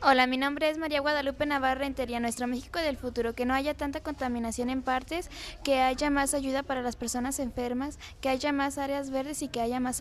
Hola, mi nombre es María Guadalupe Navarra entería nuestro México del futuro, que no haya tanta contaminación en partes, que haya más ayuda para las personas enfermas, que haya más áreas verdes y que haya más